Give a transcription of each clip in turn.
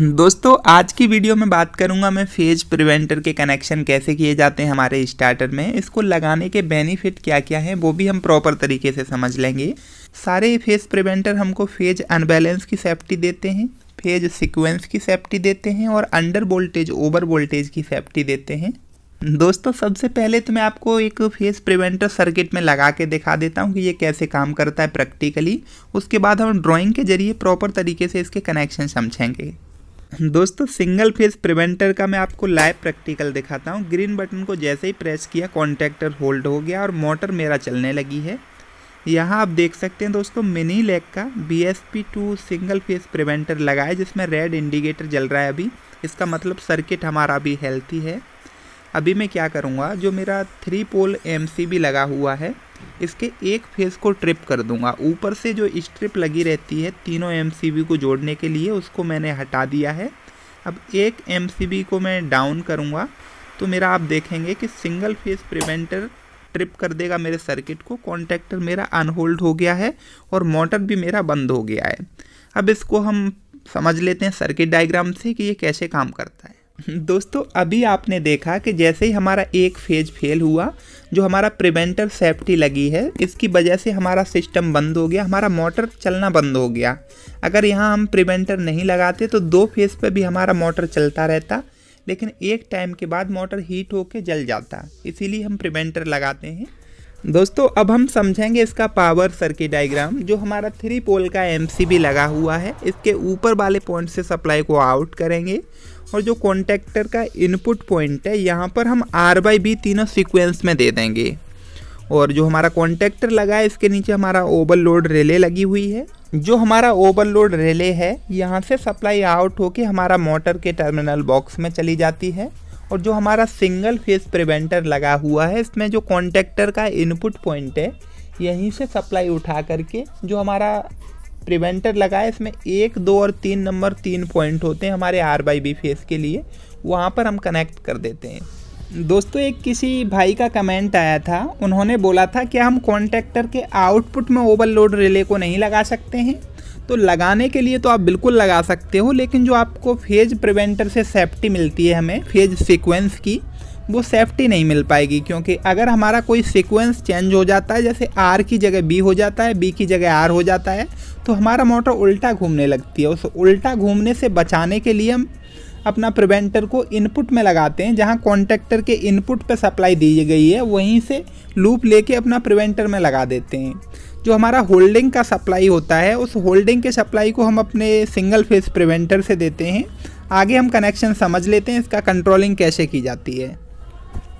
दोस्तों आज की वीडियो में बात करूंगा मैं फेज प्रिवेंटर के कनेक्शन कैसे किए जाते हैं हमारे स्टार्टर में इसको लगाने के बेनिफिट क्या क्या हैं वो भी हम प्रॉपर तरीके से समझ लेंगे सारे फेज प्रिवेंटर हमको फेज अनबैलेंस की सेफ्टी देते हैं फेज सीक्वेंस की सेफ्टी देते हैं और अंडर वोल्टेज ओवर वोल्टेज की सेफ्टी देते हैं दोस्तों सबसे पहले तो मैं आपको एक फेस प्रिवेंटर सर्किट में लगा के दिखा देता हूँ कि ये कैसे काम करता है प्रैक्टिकली उसके बाद हम ड्राइंग के जरिए प्रॉपर तरीके से इसके कनेक्शन समझेंगे दोस्तों सिंगल फेज प्रिवेंटर का मैं आपको लाइव प्रैक्टिकल दिखाता हूँ ग्रीन बटन को जैसे ही प्रेस किया कॉन्टैक्टर होल्ड हो गया और मोटर मेरा चलने लगी है यहाँ आप देख सकते हैं दोस्तों मिनी लेग का B S P two single phase preventer लगा है जिसमें रेड इंडिकेटर जल रहा है अभी इसका मतलब सर्किट हमारा अभी हेल्थी है अभी मैं क्या करूँगा जो मेरा three pole M C B लगा हुआ है इसके एक फेज़ को ट्रिप कर दूंगा ऊपर से जो स्ट्रिप लगी रहती है तीनों एम को जोड़ने के लिए उसको मैंने हटा दिया है अब एक एम को मैं डाउन करूँगा तो मेरा आप देखेंगे कि सिंगल फेज प्रिवेंटर ट्रिप कर देगा मेरे सर्किट को कॉन्टैक्टर मेरा अनहोल्ड हो गया है और मोटर भी मेरा बंद हो गया है अब इसको हम समझ लेते हैं सर्किट डायग्राम से कि ये कैसे काम करता है दोस्तों अभी आपने देखा कि जैसे ही हमारा एक फेज फेल हुआ जो हमारा प्रिवेंटर सेफ्टी लगी है इसकी वजह से हमारा सिस्टम बंद हो गया हमारा मोटर चलना बंद हो गया अगर यहाँ हम प्रिवेंटर नहीं लगाते तो दो फेज पर भी हमारा मोटर चलता रहता लेकिन एक टाइम के बाद मोटर हीट होके जल जाता इसीलिए हम प्रिवेंटर लगाते हैं दोस्तों अब हम समझेंगे इसका पावर सर्किट डायग्राम जो हमारा थ्री पोल का एम लगा हुआ है इसके ऊपर वाले पॉइंट से सप्लाई को आउट करेंगे और जो कॉन्टैक्टर का इनपुट पॉइंट है यहाँ पर हम आर बाई बी तीनों सीक्वेंस में दे देंगे और जो हमारा कॉन्टैक्टर लगा है इसके नीचे हमारा ओवरलोड रेले लगी हुई है जो हमारा ओवरलोड रेले है यहाँ से सप्लाई आउट होके हमारा मोटर के टर्मिनल बॉक्स में चली जाती है और जो हमारा सिंगल फेस प्रिवेंटर लगा हुआ है इसमें जो कॉन्टेक्टर का इनपुट पॉइंट है यहीं से सप्लाई उठा करके जो हमारा प्रिवेंटर लगा है इसमें एक दो और तीन नंबर तीन पॉइंट होते हैं हमारे आर बाई बी फेस के लिए वहाँ पर हम कनेक्ट कर देते हैं दोस्तों एक किसी भाई का कमेंट आया था उन्होंने बोला था कि हम कॉन्टैक्टर के आउटपुट में ओवरलोड रिले को नहीं लगा सकते हैं तो लगाने के लिए तो आप बिल्कुल लगा सकते हो लेकिन जो आपको फेज प्रिवेंटर से सेफ्टी मिलती है हमें फेज सीक्वेंस की वो सेफ्टी नहीं मिल पाएगी क्योंकि अगर हमारा कोई सीक्वेंस चेंज हो जाता है जैसे आर की जगह बी हो जाता है बी की जगह आर हो जाता है तो हमारा मोटर उल्टा घूमने लगती है उस उल्टा घूमने से बचाने के लिए हम अपना प्रिवेंटर को इनपुट में लगाते हैं जहाँ कॉन्ट्रैक्टर के इनपुट पर सप्लाई दी गई है वहीं से लूप लेके अपना प्रिवेंटर में लगा देते हैं जो हमारा होल्डिंग का सप्लाई होता है उस होल्डिंग के सप्लाई को हम अपने सिंगल फेस प्रिवेंटर से देते हैं आगे हम कनेक्शन समझ लेते हैं इसका कंट्रोलिंग कैसे की जाती है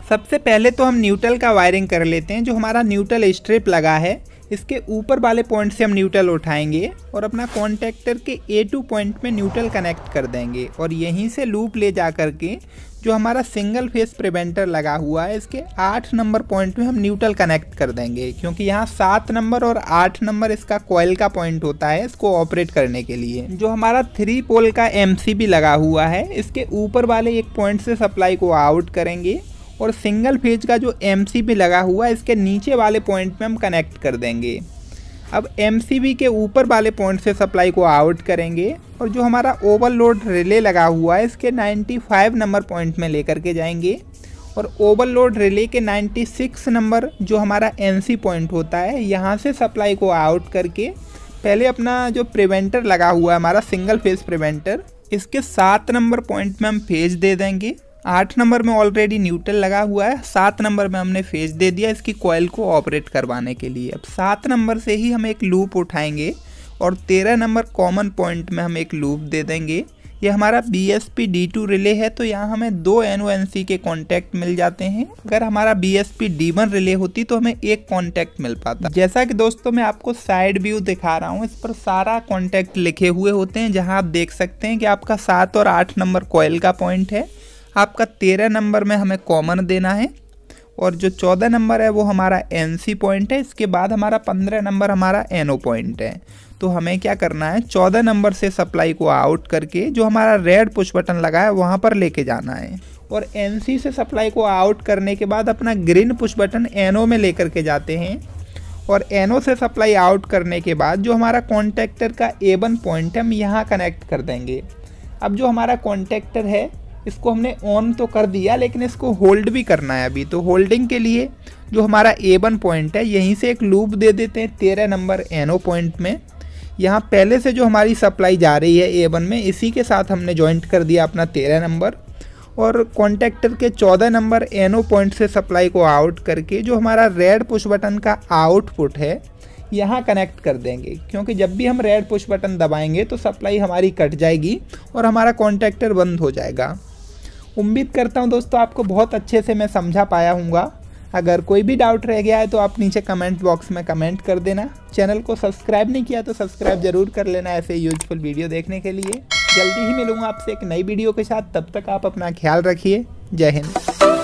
सबसे पहले तो हम न्यूट्रल का वायरिंग कर लेते हैं जो हमारा न्यूट्रल स्ट्रिप लगा है इसके ऊपर वाले पॉइंट से हम न्यूट्रल उठाएंगे और अपना कॉन्टैक्टर के ए टू पॉइंट में न्यूट्रल कनेक्ट कर देंगे और यहीं से लूप ले जा कर के जो हमारा सिंगल फेस प्रिवेंटर लगा हुआ है इसके आठ नंबर पॉइंट में हम न्यूट्रल कनेक्ट कर देंगे क्योंकि यहाँ सात नंबर और आठ नंबर इसका कॉयल का पॉइंट होता है इसको ऑपरेट करने के लिए जो हमारा थ्री पोल का एम लगा हुआ है इसके ऊपर वाले एक पॉइंट से सप्लाई को आउट करेंगे और सिंगल फेज का जो एम लगा हुआ है इसके नीचे वाले पॉइंट में हम कनेक्ट कर देंगे अब एम के ऊपर वाले पॉइंट से सप्लाई को आउट करेंगे और जो हमारा ओवरलोड रिले लगा हुआ है इसके 95 नंबर पॉइंट में लेकर के जाएंगे और ओवरलोड रिले के 96 नंबर जो हमारा एन पॉइंट होता है यहाँ से सप्लाई को आउट करके पहले अपना जो प्रिवेंटर लगा हुआ है हमारा सिंगल फेज प्रिवेंटर इसके सात नंबर पॉइंट में हम फेज दे देंगे आठ नंबर में ऑलरेडी न्यूट्रल लगा हुआ है सात नंबर में हमने फेज दे दिया इसकी कॉयल को ऑपरेट करवाने के लिए अब सात नंबर से ही हम एक लूप उठाएंगे और तेरह नंबर कॉमन पॉइंट में हम एक लूप दे देंगे ये हमारा B S P D two relay है तो यहाँ हमें दो एन ओ एन सी के कॉन्टैक्ट मिल जाते हैं अगर हमारा B S P D one relay होती तो हमें एक कॉन्टैक्ट मिल पाता जैसा कि दोस्तों मैं आपको साइड व्यू दिखा रहा हूँ इस पर सारा कॉन्टैक्ट लिखे हुए होते हैं जहाँ आप देख सकते हैं कि आपका सात और आठ नंबर कॉयल का पॉइंट है आपका तेरह नंबर में हमें कॉमन देना है और जो चौदह नंबर है वो हमारा एन सी पॉइंट है इसके बाद हमारा पंद्रह नंबर हमारा एन ओ पॉइंट है तो हमें क्या करना है चौदह नंबर से सप्लाई को आउट करके जो हमारा रेड पुश बटन लगा है वहाँ पर लेके जाना है और एन सी से सप्लाई को आउट करने के बाद अपना green push button N O में लेकर के जाते हैं और एन ओ से सप्लाई आउट करने के बाद जो हमारा कॉन्टैक्टर का ए वन पॉइंट है हम यहाँ कनेक्ट कर देंगे अब जो हमारा कॉन्टैक्टर है इसको हमने ऑन तो कर दिया लेकिन इसको होल्ड भी करना है अभी तो होल्डिंग के लिए जो हमारा ए वन पॉइंट है यहीं से एक लूप दे देते हैं तेरह नंबर एन ओ पॉइंट में यहाँ पहले से जो हमारी सप्लाई जा रही है ए वन में इसी के साथ हमने जॉइंट कर दिया अपना तेरह नंबर और कॉन्टैक्टर के चौदह नंबर एन ओ पॉइंट से सप्लाई को आउट करके जो हमारा रेड पुश बटन का आउटपुट है यहाँ कनेक्ट कर देंगे क्योंकि जब भी हम रेड पुश बटन दबाएंगे तो सप्लाई हमारी कट जाएगी और हमारा कॉन्टैक्टर बंद हो जाएगा उम्मीद करता हूँ दोस्तों आपको बहुत अच्छे से मैं समझा पाया हूँगा अगर कोई भी डाउट रह गया है तो आप नीचे कमेंट बॉक्स में कमेंट कर देना चैनल को सब्सक्राइब नहीं किया तो सब्सक्राइब जरूर कर लेना ऐसे यूजफुल वीडियो देखने के लिए जल्दी ही मिलूंगा आपसे एक नई वीडियो के साथ तब तक आप अपना ख्याल रखिए जय हिंद